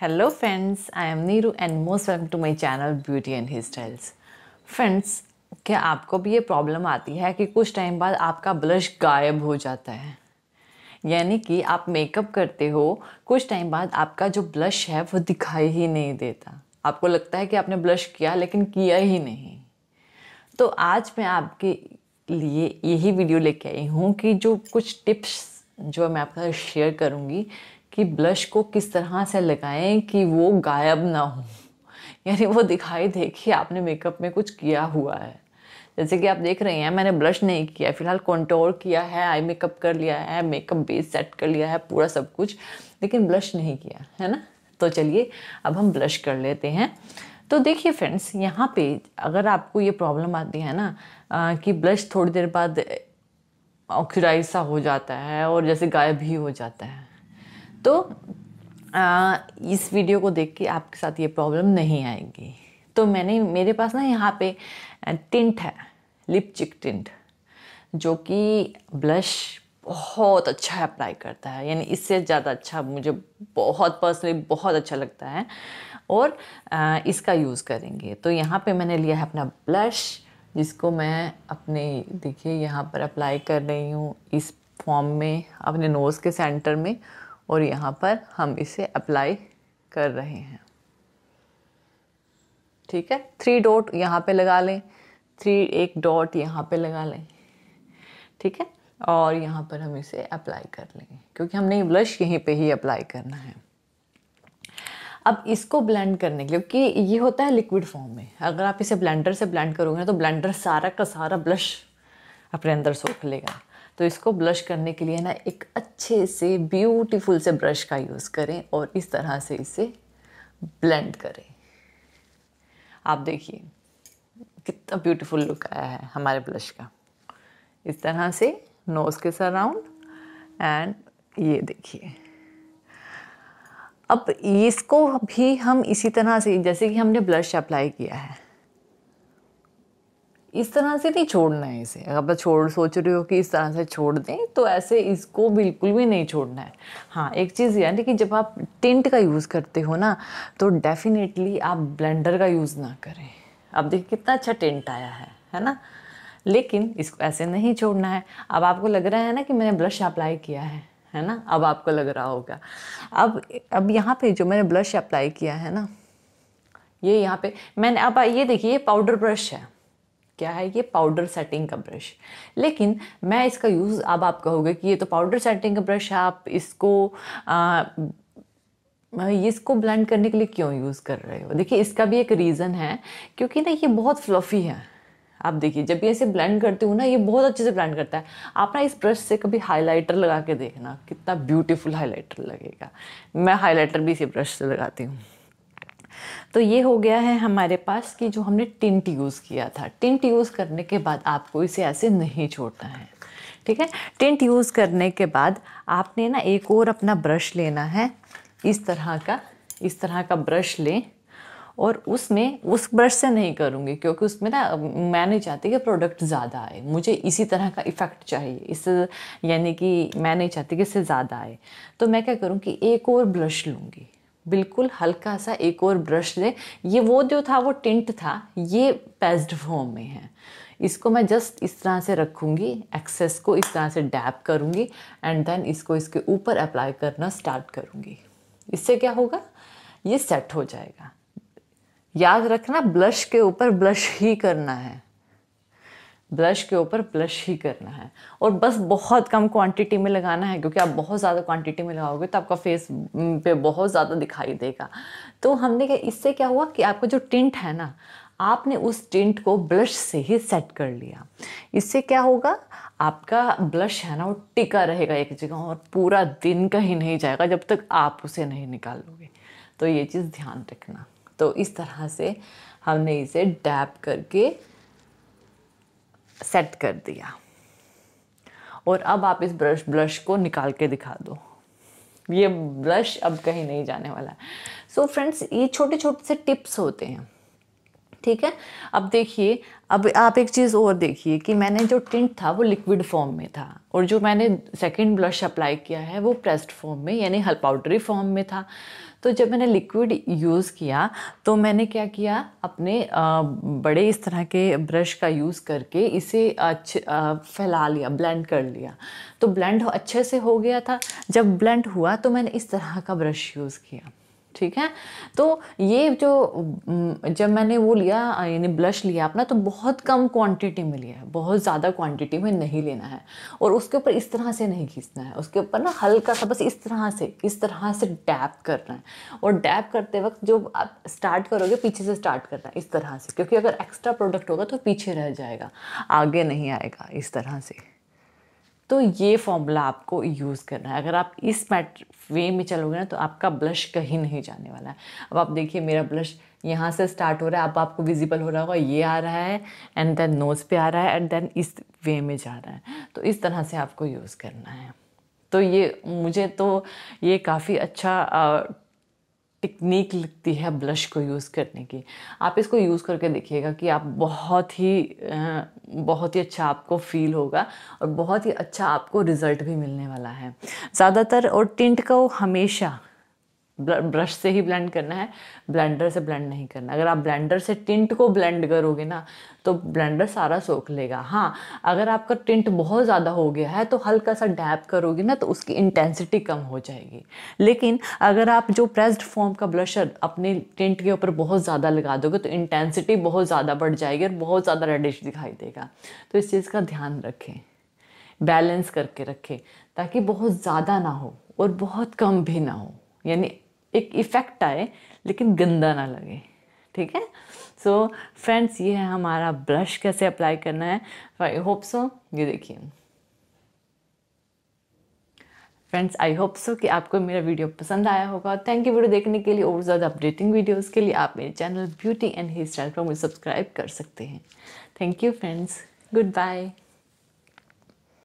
hello friends I am Neeru and most welcome to my channel beauty and hair styles friends क्या आपको भी ये problem आती है कि कुछ टाइम बाद आपका ब्लश गायब हो जाता है यानी कि आप मेकअप करते हो कुछ टाइम बाद आपका जो ब्लश है वो दिखाई ही नहीं देता आपको लगता है कि आपने ब्लश किया लेकिन किया ही नहीं तो आज मैं आपके लिए यही वीडियो लेके आई हूँ कि जो कुछ टिप्स जो मैं आपके साथ शेयर करूँगी कि ब्लश को किस तरह से लगाएं कि वो गायब ना हो यानी वो दिखाई दे कि आपने मेकअप में कुछ किया हुआ है जैसे कि आप देख रहे हैं मैंने ब्लश नहीं किया फिलहाल कॉन्टोर किया है आई मेकअप कर लिया है मेकअप बेस सेट कर लिया है पूरा सब कुछ लेकिन ब्लश नहीं किया है ना तो चलिए अब हम ब्लश कर लेते हैं तो देखिए फ्रेंड्स यहाँ पे अगर आपको ये प्रॉब्लम आती है ना आ, कि ब्लश थोड़ी देर बाद ऑक्यूराइज सा हो जाता है और जैसे गायब ही हो जाता है तो आ, इस वीडियो को देख के आपके साथ ये प्रॉब्लम नहीं आएगी तो मैंने मेरे पास ना यहाँ पे टिंट है लिपचिक टिंट जो कि ब्लश बहुत अच्छा अप्लाई करता है यानी इससे ज़्यादा अच्छा मुझे बहुत पर्सनली बहुत अच्छा लगता है और आ, इसका यूज़ करेंगे तो यहाँ पे मैंने लिया है अपना ब्लश जिसको मैं अपने देखिए यहाँ पर अप्लाई कर रही हूँ इस फॉर्म में अपने नोज़ के सेंटर में और यहाँ पर हम इसे अप्लाई कर रहे हैं ठीक है थ्री डॉट यहाँ पे लगा लें थ्री एक डॉट यहाँ पे लगा लें ठीक है और यहाँ पर हम इसे अप्लाई कर लेंगे क्योंकि हमने ब्लश यहीं पे ही अप्लाई करना है अब इसको ब्लेंड करने के लिए क्योंकि ये होता है लिक्विड फॉर्म में अगर आप इसे ब्लेंडर से ब्लेंड करोगे तो ब्लेंडर सारा का सारा ब्लश अपने अंदर सोख लेगा तो इसको ब्लश करने के लिए ना एक अच्छे से ब्यूटीफुल से ब्रश का यूज़ करें और इस तरह से इसे ब्लेंड करें आप देखिए कितना ब्यूटीफुल लुक आया है हमारे ब्लश का इस तरह से नोज़ के सराउंड एंड ये देखिए अब इसको भी हम इसी तरह से जैसे कि हमने ब्लश अप्लाई किया है इस तरह से नहीं छोड़ना है इसे अगर आप छोड़ सोच रहे हो कि इस तरह से छोड़ दें तो ऐसे इसको बिल्कुल भी नहीं छोड़ना है हाँ एक चीज़ यानी कि जब आप टिंट का यूज़ करते हो ना तो डेफिनेटली आप ब्लेंडर का यूज़ ना करें आप देखिए कितना अच्छा टिंट आया है है ना लेकिन इसको ऐसे नहीं छोड़ना है अब आपको लग रहा है ना कि मैंने ब्लश अप्लाई किया है है ना अब आपको लग रहा होगा अब अब यहाँ पे जो मैंने ब्लश अप्लाई किया है ना ये यहाँ पे मैंने अब ये देखिए ये पाउडर ब्रश है क्या है ये पाउडर सेटिंग का ब्रश लेकिन मैं इसका यूज़ अब आप कहोगे कि ये तो पाउडर सेटिंग का ब्रश है आप इसको आ, इसको ब्लेंड करने के लिए क्यों यूज़ कर रहे हो देखिए इसका भी एक रीज़न है क्योंकि ना ये बहुत फ्लफ़ी है आप देखिए जब ये ऐसे ब्लेंड करते हो ना ये बहुत अच्छे से ब्लेंड करता है आप ना इस ब्रश से कभी हाइलाइटर लगा के देखना कितना ब्यूटीफुल हाइलाइटर लगेगा मैं हाइलाइटर भी इसी ब्रश से लगाती हूँ तो ये हो गया है हमारे पास कि जो हमने टिंट यूज़ किया था टिंट यूज़ करने के बाद आपको इसे ऐसे नहीं छोड़ना है ठीक है टिंट यूज़ करने के बाद आपने ना एक और अपना ब्रश लेना है इस तरह का इस तरह का ब्रश लें और उसमें उस ब्रश से नहीं करूँगी क्योंकि उसमें ना मैं नहीं चाहती कि प्रोडक्ट ज़्यादा आए मुझे इसी तरह का इफ़ेक्ट चाहिए इस यानी कि मैं नहीं चाहती कि इससे ज़्यादा आए तो मैं क्या करूँ कि एक और ब्रश लूँगी बिल्कुल हल्का सा एक और ब्रश से ये वो जो था वो टिंट था ये पेस्ड फॉर्म में है इसको मैं जस्ट इस तरह से रखूँगी एक्सेस को इस तरह से डैप करूँगी एंड देन इसको इसके ऊपर अप्लाई करना स्टार्ट करूँगी इससे क्या होगा ये सेट हो जाएगा याद रखना ब्लश के ऊपर ब्लश ही करना है ब्लश के ऊपर ब्लश ही करना है और बस बहुत कम क्वांटिटी में लगाना है क्योंकि आप बहुत ज़्यादा क्वांटिटी में लगाओगे तो आपका फेस पे बहुत ज़्यादा दिखाई देगा तो हमने क्या इससे क्या हुआ कि आपका जो टिंट है ना आपने उस टिंट को ब्लश से ही सेट कर लिया इससे क्या होगा आपका ब्लश है ना वो टिका रहेगा एक जगह और पूरा दिन कहीं नहीं जाएगा जब तक आप उसे नहीं निकालोगे तो ये चीज़ ध्यान रखना तो इस तरह से हमने इसे डैप करके सेट कर दिया और अब आप इस ब्रश ब्लश को निकाल के दिखा दो ये ब्लश अब कहीं नहीं जाने वाला है सो so फ्रेंड्स ये छोटे छोटे से टिप्स होते हैं ठीक है अब देखिए अब आप एक चीज़ और देखिए कि मैंने जो टिंट था वो लिक्विड फॉर्म में था और जो मैंने सेकंड ब्लश अप्लाई किया है वो प्रेस्ड फॉर्म में यानी हल पाउडरी फॉर्म में था तो जब मैंने लिक्विड यूज़ किया तो मैंने क्या किया अपने बड़े इस तरह के ब्रश का यूज़ करके इसे अच्छे फैला लिया ब्लेंड कर लिया तो ब्लेंड अच्छे से हो गया था जब ब्लेंड हुआ तो मैंने इस तरह का ब्रश यूज़ किया ठीक है तो ये जो हम्म, जब मैंने वो लिया यानी ब्लश लिया अपना तो बहुत कम क्वांटिटी में लिया है बहुत ज़्यादा क्वांटिटी में नहीं लेना है और उसके ऊपर इस तरह से नहीं खींचना है उसके ऊपर ना हल्का सा बस इस तरह से इस तरह से डैप करना है और डैप करते वक्त जो आप स्टार्ट करोगे पीछे से स्टार्ट करना है इस तरह से क्योंकि अगर एक्स्ट्रा प्रोडक्ट होगा तो पीछे रह जाएगा आगे नहीं आएगा इस तरह से तो ये फॉर्मूला आपको यूज़ करना है अगर आप इस मैट वे में चलोगे ना तो आपका ब्लश कहीं नहीं जाने वाला है अब आप देखिए मेरा ब्लश यहाँ से स्टार्ट हो रहा है अब आपको विजिबल हो रहा होगा ये आ रहा है एंड देन नोज़ पे आ रहा है एंड देन इस वे में जा रहा है तो इस तरह से आपको यूज़ करना है तो ये मुझे तो ये काफ़ी अच्छा टेक्निक लगती है ब्लश को यूज़ करने की आप इसको यूज़ करके देखिएगा कि आप बहुत ही बहुत ही अच्छा आपको फील होगा और बहुत ही अच्छा आपको रिज़ल्ट भी मिलने वाला है ज़्यादातर और टिंट को हमेशा ब्रश से ही ब्लेंड करना है ब्लेंडर से ब्लेंड नहीं करना अगर आप ब्लेंडर से टिंट को ब्लेंड करोगे ना तो ब्लेंडर सारा सोख लेगा हाँ अगर आपका टिंट बहुत ज़्यादा हो गया है तो हल्का सा डैप करोगे ना तो उसकी इंटेंसिटी कम हो जाएगी लेकिन अगर आप जो प्रेस्ड फॉर्म का ब्लशर अपने टिंट के ऊपर बहुत ज़्यादा लगा दोगे तो इंटेंसिटी बहुत ज़्यादा बढ़ जाएगी और बहुत ज़्यादा रेडिश दिखाई देगा तो इस चीज़ का ध्यान रखें बैलेंस करके रखें ताकि बहुत ज़्यादा ना हो और बहुत कम भी ना हो यानी एक इफ़ेक्ट आए लेकिन गंदा ना लगे ठीक है सो so, फ्रेंड्स ये है हमारा ब्रश कैसे अप्लाई करना है आई होप सो ये देखिए फ्रेंड्स आई होप सो कि आपको मेरा वीडियो पसंद आया होगा थैंक यू वीडियो देखने के लिए और ज़्यादा अपडेटिंग वीडियोस के लिए आप मेरे channel beauty and hair style को मुझे सब्सक्राइब कर सकते हैं thank you friends good bye